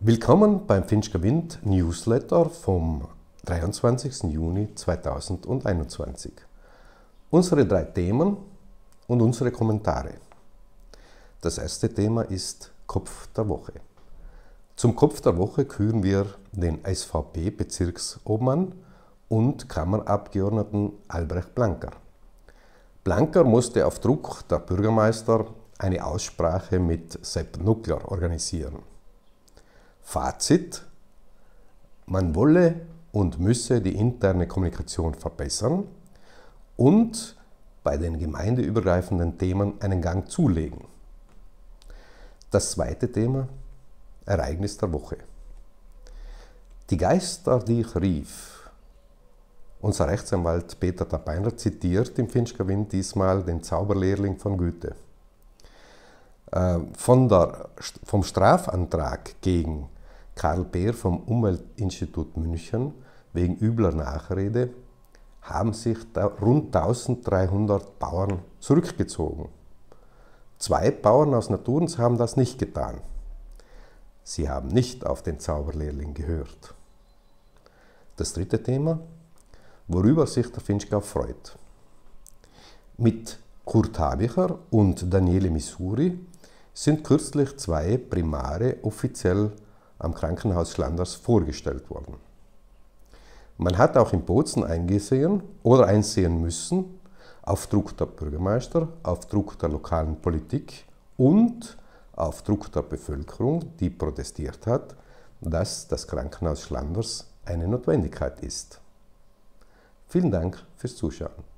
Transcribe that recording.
Willkommen beim Finchka Wind Newsletter vom 23. Juni 2021. Unsere drei Themen und unsere Kommentare. Das erste Thema ist Kopf der Woche. Zum Kopf der Woche küren wir den SVP-Bezirksobmann und Kammerabgeordneten Albrecht Blanker. Blanker musste auf Druck der Bürgermeister eine Aussprache mit Sepp Nuckler organisieren. Fazit, man wolle und müsse die interne Kommunikation verbessern und bei den gemeindeübergreifenden Themen einen Gang zulegen. Das zweite Thema, Ereignis der Woche. Die Geister, die ich rief. Unser Rechtsanwalt Peter Tapeiner zitiert im Finchgewinn diesmal den Zauberlehrling von Goethe. Äh, von der, vom Strafantrag gegen Karl Beer vom Umweltinstitut München wegen übler Nachrede haben sich rund 1300 Bauern zurückgezogen. Zwei Bauern aus Naturens haben das nicht getan. Sie haben nicht auf den Zauberlehrling gehört. Das dritte Thema, worüber sich der Finchgau freut. Mit Kurt Habicher und Daniele Missouri sind kürzlich zwei Primare offiziell am Krankenhaus Schlanders vorgestellt worden. Man hat auch in Bozen eingesehen oder einsehen müssen, auf Druck der Bürgermeister, auf Druck der lokalen Politik und auf Druck der Bevölkerung, die protestiert hat, dass das Krankenhaus Schlanders eine Notwendigkeit ist. Vielen Dank fürs Zuschauen.